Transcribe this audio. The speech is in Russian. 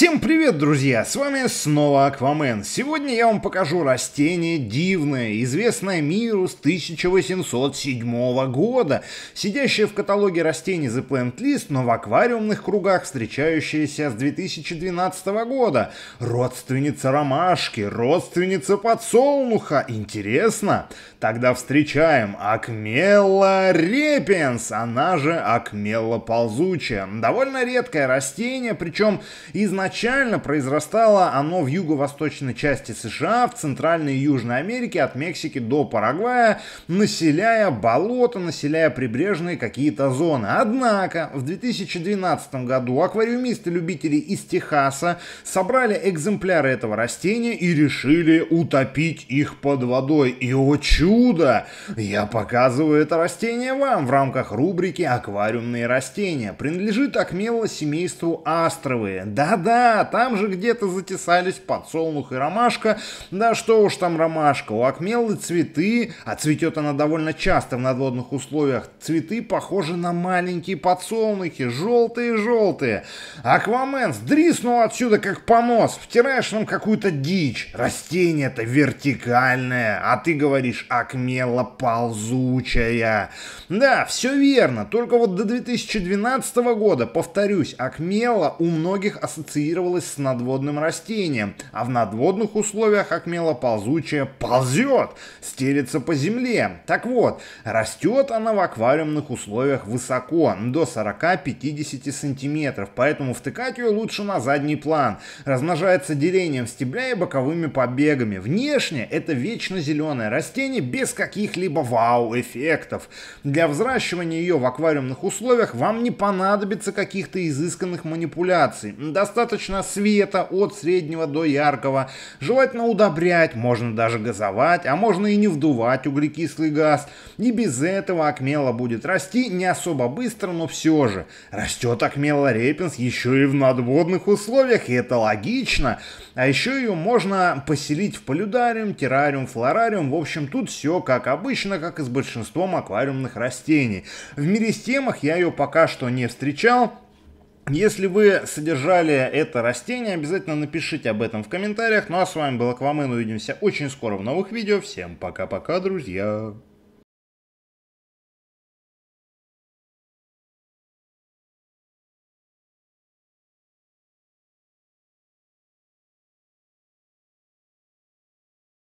Всем привет, друзья! С вами снова Аквамен. Сегодня я вам покажу растение дивное, известное миру с 1807 года, сидящее в каталоге растений The Plant List, но в аквариумных кругах встречающееся с 2012 года. Родственница ромашки, родственница подсолнуха. Интересно? Тогда встречаем Акмела репенс, она же Акмела ползучая. Довольно редкое растение, причем изначально Изначально произрастало оно в юго-восточной части США, в Центральной и Южной Америке, от Мексики до Парагвая, населяя болота, населяя прибрежные какие-то зоны. Однако в 2012 году аквариумисты-любители из Техаса собрали экземпляры этого растения и решили утопить их под водой. И, о чудо, я показываю это растение вам в рамках рубрики «Аквариумные растения». Принадлежит акмелла семейству астровые. Да-да, там же где-то затесались подсолнух и ромашка. Да что уж там ромашка, у акмелы цветы, а цветет она довольно часто в надводных условиях. Цветы похожи на маленькие подсолнухи, желтые-желтые. Аквамен сдриснул отсюда как понос, втираешь нам какую-то дичь. Растение-то вертикальное, а ты говоришь акмела ползучая. Да, все верно, только вот до 2012 года, повторюсь, акмела у многих ассоциируется ассоциировалось с надводным растением, а в надводных условиях акмела ползучая ползет, стелится по земле. Так вот, растет она в аквариумных условиях высоко, до 40-50 сантиметров, поэтому втыкать ее лучше на задний план. Размножается делением стебля и боковыми побегами. Внешне это вечно зеленое растение без каких-либо вау-эффектов. Для взращивания ее в аквариумных условиях вам не понадобится каких-то изысканных манипуляций. Достаточно достаточно света от среднего до яркого. Желательно удобрять, можно даже газовать, а можно и не вдувать углекислый газ. И без этого акмела будет расти не особо быстро, но все же. Растет акмела репинс еще и в надводных условиях, и это логично. А еще ее можно поселить в полюдариум, террариум, флорариум. В общем, тут все как обычно, как и с большинством аквариумных растений. В меристемах я ее пока что не встречал. Если вы содержали это растение, обязательно напишите об этом в комментариях. Ну а с вами был Аквамен, увидимся очень скоро в новых видео. Всем пока-пока, друзья!